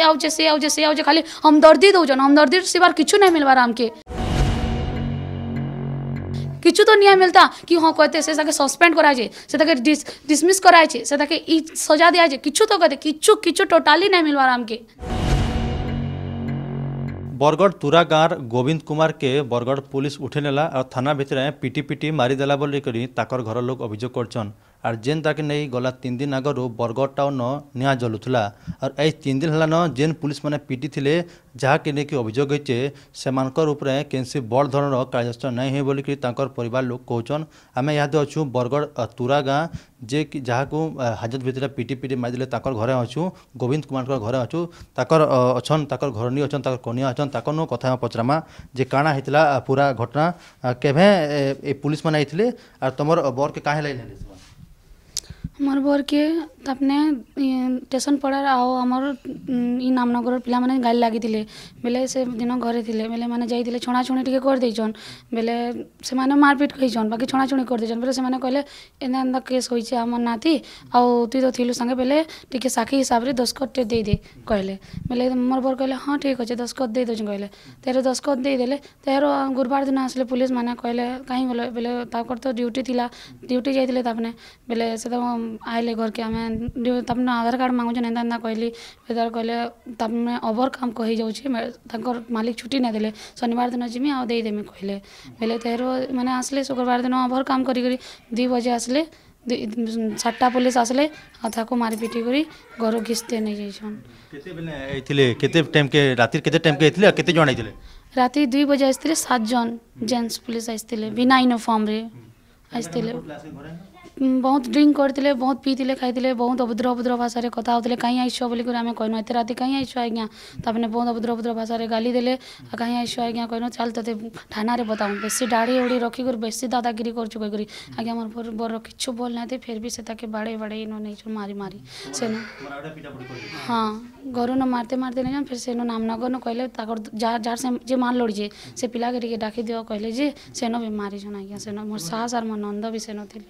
से आउजे से आउजे से आउजे खाली हमदर्दी दौन हमदर्दी से बार किचू नहीं मिलवार हमके किचू तो नहीं मिलता कि हाँ कहते से ताके सस्पेंड कराए से डिस डिसमिस कराए से ताके सजा दिया जाए किचू तो कहते किचू किचू टोटाली नहीं मिलवार हमके बरगढ़ तुरा गाँव गोविंद कुमार के बरगढ़ पुलिस उठे नेला और थाना भितर पिटी पिटी मारिदेला बोल कर घर लोग अभियोग कर ଆର୍ ଯେନ୍ତାକେ ନେଇ ଗଲା ତିନି ଦିନ ଆଗରୁ ବରଗଡ଼ ଟାଉନ୍ର ନିଆଁ ଜଲୁଥିଲା ଆର୍ ଏଇ ତିନି ଦିନ ହେଲାନ ଯେନ୍ ପୁଲିସମାନେ ପିଟିଥିଲେ ଯାହାକେ ନେଇକି ଅଭିଯୋଗ ହେଇଛେ ସେମାନଙ୍କର ଉପରେ କେନ୍ସି ବଡ଼ ଧରଣର କାର୍ଯ୍ୟାନୁଷ୍ଠାନ ନାଇଁ ହୁଏ ବୋଲିକିରି ତାଙ୍କର ପରିବାର ଲୋକ କହୁଛନ୍ ଆମେ ଇହାଦେ ଅଛୁ ବରଗଡ଼ ତୁରା ଗାଁ ଯେ କି ଯାହାକୁ ହାଜତ ଭିତରେ ପିଟି ପିଟି ମାରିଦେଲେ ତାଙ୍କର ଘରେ ଅଛୁ ଗୋବିନ୍ଦ କୁମାରଙ୍କର ଘରେ ଅଛୁ ତାଙ୍କର ଅଛନ୍ ତାଙ୍କର ଘରଣୀ ଅଛନ୍ ତାଙ୍କର କନିଆ ଅଛନ୍ ତାଙ୍କରନୁ କଥା ପଚରାମା ଯେ କାଣା ହେଇଥିଲା ପୁରା ଘଟଣା କେଭେ ଏ ପୁଲିସମାନେ ଆଇଥିଲେ ଆର୍ ତମର ବରକେ କାହିଁ ଲାଗି ନେଲେ मोर बोर के ତାପ୍ନେ ଷ୍ଟେସନ୍ ପଡ଼ାରେ ଆଉ ଆମର ଇ ରାମନଗର ପିଲାମାନେ ଗାଡ଼ି ଲାଗିଥିଲେ ବେଲେ ସେଦିନ ଘରେ ଥିଲେ ବେଲେ ମାନେ ଯାଇଥିଲେ ଛଣାଛୁଣି ଟିକେ କରିଦେଇଛନ୍ ବେଲେ ସେମାନେ ମାରପିଟ୍ ହେଇଛନ୍ ବାକି ଛଣାଛୁଣି କରିଦେଇଛନ୍ ବେଲେ ସେମାନେ କହିଲେ ଏନ୍ତା ଏନ୍ତା କେସ୍ ହୋଇଛେ ଆମର ନାତି ଆଉ ତୁଇ ତ ଥିଲୁ ସାଙ୍ଗେ ବେଲେ ଟିକେ ସାକ୍ଷୀ ହିସାବରେ ଦସ୍ତଖତଟେ ଦେଇଦେ କହିଲେ ବେଲେ ମୋର ବର କହିଲେ ହଁ ଠିକ୍ ଅଛି ଦସ୍ତଖତ ଦେଇ ଦେଉଛନ୍ କହିଲେ ତେର ଦସ୍ତଖତ ଦେଇଦେଲେ ତେର ଗୁରୁବାର ଦିନ ଆସିଲେ ପୁଲିସ୍ ମାନେ କହିଲେ କାହିଁ ଗଲେ ବେଲେ ତାଙ୍କର ତ ଡ୍ୟୁଟି ଥିଲା ଡ୍ୟୁଟି ଯାଇଥିଲେ ତାପରେ ବେଲେ ସେ ତ ଆଇଲେ ଘର୍କେ ଆମେ ତାପରେ ଆଧାର କାର୍ଡ଼ ମାଗୁଛନ୍ ଏନ୍ତା ଏନ୍ତା କହିଲି ବେଦାର କହିଲେ ତାପରେ ଓଭର୍ କାମ୍ କହିଯାଉଛେ ତାଙ୍କର ମାଲିକ ଛୁଟି ନାଇଁ ଦେଲେ ଶନିବାର ଦିନ ଯିମି ଆଉ ଦେଇଦେମି କହିଲେ ବେଲେ ତେହେରୁ ମାନେ ଆସିଲେ ଶୁକ୍ରବାର ଦିନ ଓଭର୍ କାମ୍ କରିକରି ଦୁଇ ବଜେ ଆସିଲେ সাতটা পুলিশ আসলে তাকে মারি পিটি করে ঘর ঘিচতে নিয়ে যাইছন কেতে টাইম কে রাতি কেতে টাইম কে আইলে কেতে জন আইলে রাতি 2 বজে আইছিলে 7 জন জেন্টস পুলিশ আইছিলে বিনা ইউনিফর্ম রে আইছিলে ବହୁତ ଡ୍ରିଙ୍କ୍ କରିଥିଲେ ବହୁତ ପିଇଥିଲେ ଖାଇଥିଲେ ବହୁତ ଅଭଦ୍ର ଅଭଦ୍ର ଭାଷାରେ କଥା ହେଉଥିଲେ କାହିଁ ଆଇଛ ବୋଲିକରି ଆମେ କହିନୁ ଏତେ ରାତି କାହିଁ ଆଇଛ ଆଜ୍ଞା ତାମାନେ ବହୁତ ଅଭଦ୍ର ଅଭଦ୍ର ଭାଷାରେ ଗାଲି ଦେଲେ କାହିଁ ଆଇଛ ଆଜ୍ଞା କହିନୁ ଚାଲ ତୋତେ ଥାନାରେ ବତାଉ ବେଶୀ ଦାଢ଼ି ଉଡ଼ି ରଖିକରି ବେଶୀ ଦାଦାଗିରି କରୁଛୁ କହିକରି ଆଜ୍ଞା ମୋର ବର କିଛୁ ଭଲ ନାହିଁ ଫେର ବି ସେ ତାକେ ବାଡ଼େଇ ବାଡ଼େଇ ନ ନେଇଛୁ ମାରି ମାରି ସେନୁ ହଁ ଘରୁ ନ ମାରିତେ ମାରିତେ ନେଇଛନ୍ ଫେର ସେନୁ ନାମନଗର ନ କହିଲେ ତାଙ୍କର ଯାହାର ଯାହାର ସେ ଯେ ମାର ଲୋଡ଼ିଛେ ସେ ପିଲାକେ ଟିକେ ଡାକି ଦିଅ କହିଲେ ଯେ ସେନ ବି ମାରିଛନ୍ ଆଜ୍ଞା ସେନ ମୋର ସାହସ ଆର୍ ମୋ ନନ୍ଦ ବି ସେନ ଥିଲେ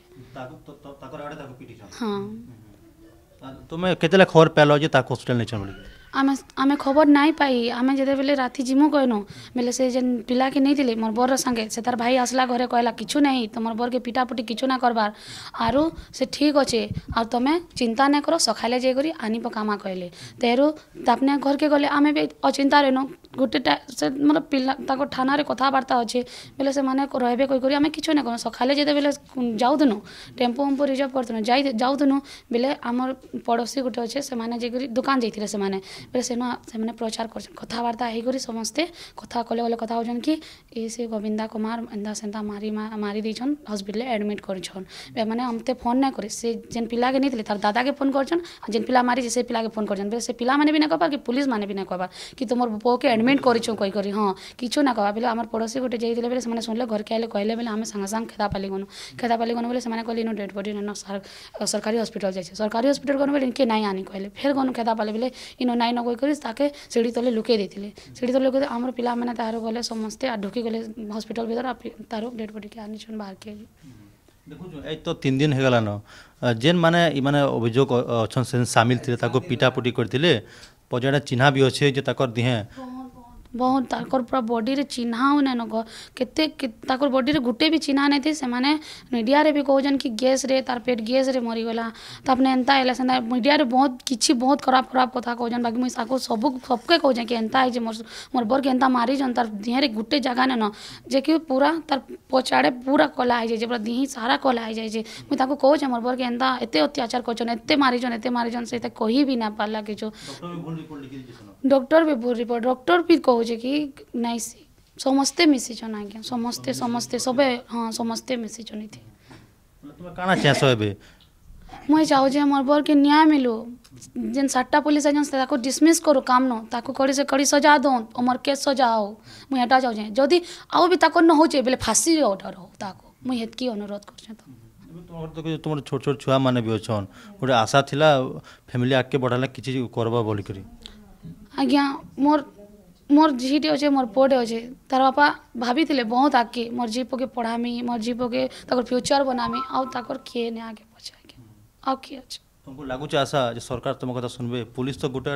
ତୁମେ କେତେ ଲେଖ ଖବର ପାଇଲ ଯେ ତାକୁ ହସ୍ପିଟାଲ ନେଇ ଚଳିବ ଆମେ ଆମେ ଖବର ନାଇଁ ପାଇ ଆମେ ଯେତେବେଲେ ରାତି ଯିମୁ କହିନୁ ବେଲେ ସେ ଯେନ୍ ପିଲାକେ ନେଇଥିଲେ ମୋର୍ ବରର ସାଙ୍ଗେ ସେ ତାର୍ ଭାଇ ଆସିଲା ଘରେ କହିଲା କିଛୁ ନାହିଁ ତମର୍ ବରକେ ପିଟାପୁଟି କିଛୁ ନା କରବାର୍ ଆରୁ ସେ ଠିକ୍ ଅଛେ ଆଉ ତମେ ଚିନ୍ତା ନାଇଁ କର ସଖାଲେ ଯାଇକରି ଆନି ପକାମା କହିଲେ ତେହେରୁ ତାପରେ ଘରକେ ଗଲେ ଆମେ ବି ଅଚିନ୍ତା ରହିନୁ ଗୋଟେ ସେ ମୋର ପିଲା ତାଙ୍କ ଥାନାରେ କଥାବାର୍ତ୍ତା ଅଛେ ବେଲେ ସେମାନେ ରହିବେ କହିକରି ଆମେ କିଛୁ ନାଇଁ କରୁ ସଖାଲେ ଯେତେବେଲେ ଯାଉଥିନୁ ଟେମ୍ପୁ ଫେମ୍ପୁ ରିଜର୍ଭ କରୁଥିନୁ ଯାଇ ଯାଉଥିନୁ ବେଲେ ଆମର ପଡ଼ୋଶୀ ଗୋଟେ ଅଛେ ସେମାନେ ଯାଇକରି ଦୋକାନ ଯାଇଥିଲେ ସେମାନେ ବେଲେ ସେନ ସେମାନେ ପ୍ରଚାର କରୁଛନ୍ କଥାବାର୍ତ୍ତା ହେଇକରି ସମସ୍ତେ କଥା କଲେ କଲେ କଥା ହଉଛନ୍ କି ଏ ସେ ଗୋବିନ୍ଦା କୁମାର ଏନ୍ତା ସେନ୍ତା ମାରି ମାରି ଦେଇଛନ୍ ହସ୍ପିଟାଲ୍ରେ ଆଡ଼ମିଟ୍ କରିଛନ୍ ଏମାନେ ଆମତେ ଫୋନ୍ ନାଇଁ କରି ସେ ଯେନ୍ ପିଲାକେ ନେଇଥିଲେ ତାର୍ ଦାଦାକେ ଫୋନ୍ କରିଛନ୍ ଆଉ ଯେନ୍ ପିଲା ମାରିଛେ ସେ ପିଲାକେ ଫୋନ୍ କରିଛନ୍ ବେଲେ ସେ ପିଲାମାନେ ବି ନାଇଁ କହବାର୍ କି ପୁଲିସ୍ମାନେ ବି ନାଇଁ କହବାର୍ କି ତୁମର୍ ପୁଅକେ ଆଡ଼ମିଟ୍ କରିଛୁ କହିକରି ହଁ କିଛୁ ନାଇଁ କହବା ବେଲେ ଆମର୍ ପଡ଼ୋଶୀ ଗୋଟେ ଯାଇଥିଲେ ବେଲେ ସେମାନେ ଶୁଣିଲେ ଘରକେ ଆଇଲେ କହିଲେ ବେଲେ ଆମେ ସାଙ୍ଗେ ସାଙ୍ଗେ ଖେଦାପାଲି ଗନୁ ଖେଦାପାଲି ଗନୁ ବେଲେ ସେମାନେ କହିଲେ ଇନୁ ଡେଡ଼୍ ବଡ଼ି ନେନ ସରକାରୀ ହସ୍ପିଟାଲ୍ ଯାଇଛେ ସରକାରୀ ହସ୍ପିଟାଲ୍ ଗନୁ ବେଲେ ଇନ୍କେ ନାଇଁ ଆନି କହିଲେ ଫେର୍ ଗନୁ ଖେଦାପାଲି ବେଲେ ଇନୁ ନାଇଁ ନାଇଁ ନଗେଇ କରି ତାକେ ସିଡ଼ି ତଲେ ଲୁକେଇ ଦେଇଥିଲେ ସିଡ଼ି ତଲେ ଲୁକେଇ ଆମର ପିଲାମାନେ ତାହାର ଗଲେ ସମସ୍ତେ ଢୁକିଗଲେ ହସ୍ପିଟାଲ ଭିତରେ ତାର ଡେଡ୍ ବଡିକି ଆଣିଛନ୍ ବାହାରକି ଦେଖୁଛୁ ଏଇ ତ ତିନି ଦିନ ହେଇଗଲାନ ଯେନ୍ମାନେ ଇମାନେ ଅଭିଯୋଗ ଅଛନ୍ ସେ ସାମିଲ ଥିଲେ ତାକୁ ପିଟାପୁଟି କରିଥିଲେ ପଛେ ଏଇଟା ଚିହ୍ନା ବି ଅଛେ ଯେ ତାଙ୍କର ଦିହେଁ बहुत पूरा बडी चिन्ह नाइन के बडी गोटे भी चिन्ह नहीं थी से मीडिया भी कौन गैस गैस्रे तार पेट गैस्रे मरीगला तापने तो एंता है से मीडिया बहुत किसी बहुत खराब खराब कथा कौन बाकी मुझे सब सबके कौजे कि एंता है मोर मोर बर के मारीछन तार दिहे गोटे जगह ने न जे कि पूरा तार पचाड़े पूरा कला है जे पूरा दिह सारा कला है जे मुझे कौचे मोर बर के एत अत्याचार करते मारीछन एत मारीछन से कही भी ना पार्ला किचो डॉक्टर भी भूल रिपोर्ट डॉक्टर भी कह କହୁଛି କି ନାଇଁ ସମସ୍ତେ ମିଶିଛନ୍ ଆଜ୍ଞା ସମସ୍ତେ ସମସ୍ତେ ସବେ ହଁ ସମସ୍ତେ ମିଶିଛନ୍ ଏଥି କାଣା ଚାହିଁସ ଏବେ ମୁଇଁ ଚାହୁଁଛି ମୋର ବରକେ ନ୍ୟାୟ ମିଳୁ ଯେନ୍ ସାତଟା ପୋଲିସ ଆଇଛନ୍ ସେ ତାକୁ ଡିସମିସ୍ କରୁ କାମ ନ ତାକୁ କଡ଼ି ସେ କଡ଼ି ସଜା ଦଉନ୍ ମୋର କେସ୍ ସଜା ହଉ ମୁଇଁ ହେଟା ଚାହୁଁଛେ ଯଦି ଆଉ ବି ତାକୁ ନ ହଉଛେ ବେଲେ ଫାଶୀ ଅର୍ଡର ହଉ ତାକୁ ମୁଇଁ ହେତ୍କି ଅନୁରୋଧ କରୁଛେଁ ତ তোমার ছোট ছোট ছুয়া মানে বি অছন গোটে আশা লা ফ্যামিলি আগকে বড়ালে কিছু করবা বলিকি আজ্ঞা মোর মোর ঝিটি অছে মোর পুয়াটে অছে তার বাপা ভাবিলে বহুত আগে মোর ঝি পোকে পড়ামি মোর ঝি পোকে তাকর ফিউচর বনামি আউ তাকর কে নে আগে পছে আগে আউ কি আছে तुमको लागुच आशा जे सरकार तुम कथा सुनबे पुलिस तो गोटे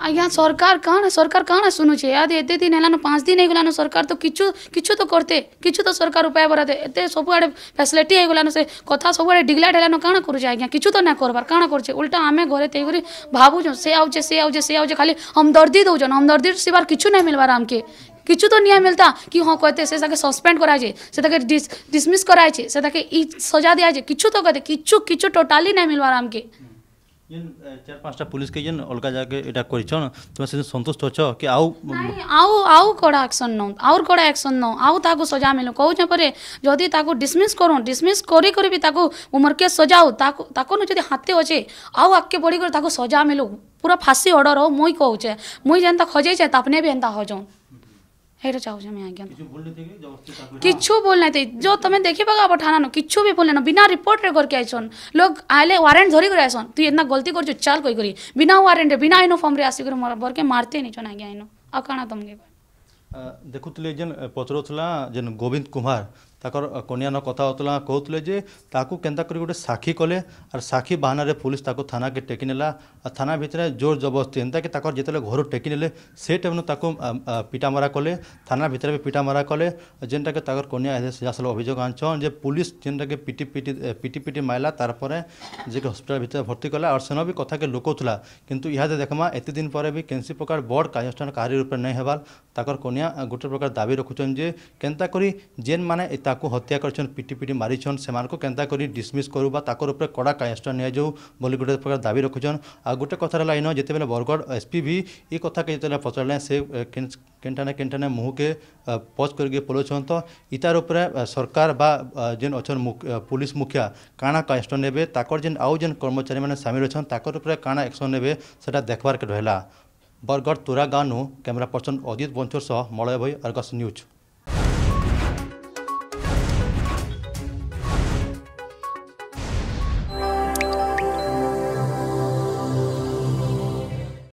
आज्ञा सरकार कहाँ सरकार कहाँ सुनुचे याद एते दिन हेलान पाँच दिन होगलान सरकार तो किछु किछु तो करते किछु तो सरकार उपाय बराते एते सब आड़े फैसिलिटी होगलान से कथा सब आड़े डिग्लाइट हेलान कहाँ करुचे आज्ञा किछु तो ना करबार कहाँ करचे उल्टा आमे घरे ते करी भाबुछ से आउचे से आउचे से आउचे खाली हमदर्दी दौछन हमदर्दी सिवार किछु ना मिलबार आमके কিছু তো নিয়া মিলতা কি হ্যাঁ কইতে সে তাকে সাসপেন্ড করা হয়েছে সে তাকে ডিসমিস করা হয়েছে সে তাকে ই সজা দেওয়া হয়েছে কিছু তো কইতে কিছু কিছু টোটালি নাই মিলবার আমকে চার পাঁচটা পুলিশকে যেন অলগা জায়গায় এটা করেছন তুমি সেদিন সন্তুষ্ট অছ কি আউ আউ আউ কড়া অ্যাকশন নও আউর কড়া অ্যাকশন নও আউ তাকু সজা মিলু কৌছে পরে যদি তাকু ডিসমিস করুন ডিসমিস করি করি বি তাকু উমরকে সজাও তাকু তাকু যদি হাতে অছে আউ আগে পড়ি করে তাকু সজা মিলু পুরা ফাঁসি অর্ডর হও মুই কৌছে মুই যেনতা খজেছে তাপনে বি এনতা হজন ହେଇଟା ଚାହୁଁଛି ଆମେ ଆଜ୍ଞା କିଛୁ ଭୁଲ ନାଇଁ ଥାଇ ଯୋ ତମେ ଦେଖିବା ଆବ ଠାନାନ କିଛୁ ବି ଭୁଲ ନାଇଁନ ବିନା ରିପୋର୍ଟରେ ଘରକେ ଆଇଛନ୍ ଲୋକ ଆଇଲେ ୱାରେଣ୍ଟ ଧରିକରି ଆଇସନ୍ ତୁ ଏନ୍ତା ଗଲତି କରିଛୁ ଚାଲ କହିକରି ବିନା ୱାରେଣ୍ଟରେ ବିନା ୟୁନିଫର୍ମରେ ଆସିକରି ମୋର ବରକେ ମାରିତେ ନେଇଛନ୍ ଆଜ୍ଞା ଆଇନ ଆଉ କାଣା ତମକେ ଦେଖୁଥିଲେ ଯେନ୍ ପଚରୁଥିଲା ଯେନ୍ ଗୋବିନ୍ଦ କୁମାର ତାଙ୍କର କନିଆନ କଥା ହେଉଥିଲା କହୁଥିଲେ ଯେ ତାକୁ କେନ୍ତା କରି ଗୋଟେ ସାକ୍ଷୀ କଲେ ଆର୍ ସାକ୍ଷୀ ବାହାନାରେ ପୁଲିସ୍ ତାକୁ ଥାନାକେ ଟେକି ନେଲା ଆଉ ଥାନା ଭିତରେ ଜୋର ଜବରଦସ୍ତି ଏନ୍ତାକି ତାଙ୍କର ଯେତେବେଳେ ଘରୁ ଟେକି ନେଲେ ସେ ଟାଇମ୍ରୁ ତାକୁ ପିଟାମରା କଲେ ଥାନା ଭିତରେ ବି ପିଟାମରା କଲେ ଯେନ୍ଟାକି ତାଙ୍କର କନିଆ ସିଧାସଳ ଅଭିଯୋଗ ଆଣିଛନ୍ ଯେ ପୁଲିସ୍ ଯେନ୍ଟାକି ପିଟି ପିଟି ପିଟି ପିଟି ମାଇଲା ତାରପରେ ଯେକି ହସ୍ପିଟାଲ୍ ଭିତରେ ଭର୍ତ୍ତି କଲା ଆର୍ ସେନ ବି କଥାକେ ଲୁକଉଥିଲା କିନ୍ତୁ ଇହାଦେ ଦେଖ୍ମା ଏତେ ଦିନ ପରେ ବି କେନ୍ସି ପ୍ରକାର ବଡ଼ କାର୍ଯ୍ୟାନୁଷ୍ଠାନ କାହାରି ରୂପରେ ନାଇଁ ହେବାର୍ ତାଙ୍କର କନିଆ ଗୋଟେ ପ୍ରକାର ଦାବି ରଖୁଛନ୍ ଯେ କେନ୍ତା କରି ଯେନ୍ମାନେ ତାକୁ ହତ୍ୟା କରିଛନ୍ତି ପିଟି ପିଟି ମାରିଛନ୍ ସେମାନଙ୍କୁ କେନ୍ତା କରି ଡିସମିସ୍ କରୁ ବା ତାଙ୍କର ଉପରେ କଡ଼ା କାର୍ଯ୍ୟାନୁଷ୍ଠାନ ନିଆଯାଉ ବୋଲି ଗୋଟେ ପ୍ରକାର ଦାବି ରଖୁଛନ୍ ଆଉ ଗୋଟେ କଥା ହେଲା ଇନ ଯେତେବେଳେ ବରଗଡ଼ ଏସ୍ପି ବି ଏ କଥାକେ ଯେତେବେଳେ ପଚାରିଲେ ସେ କେନ୍ଠାନେ କେନ୍ଠାନେ ମୁହଁକେ ପଚ୍ କରିକି ପଲଉଛନ୍ ତ ଇତାର ଉପରେ ସରକାର ବା ଯେନ୍ ଅଛନ୍ ପୁଲିସ୍ ମୁଖିଆ କାଣା କାର୍ଯ୍ୟାନୁଷ୍ଠାନ ନେବେ ତାଙ୍କର ଯେନ୍ ଆଉ ଯେନ୍ କର୍ମଚାରୀମାନେ ସାମିଲ ଅଛନ୍ ତାଙ୍କର ଉପରେ କାଣା ଆକ୍ସନ୍ ନେବେ ସେଟା ଦେଖବାର୍କେ ରହିଲା ବରଗଡ଼ ତୁରା ଗାଁନୁ କ୍ୟାମେରା ପର୍ସନ୍ ଅଜିତ ବଞ୍ଚୋର ସହ ମଳୟ ଭୋଇ ଅର୍ଗସ୍ ନ୍ୟୁଜ୍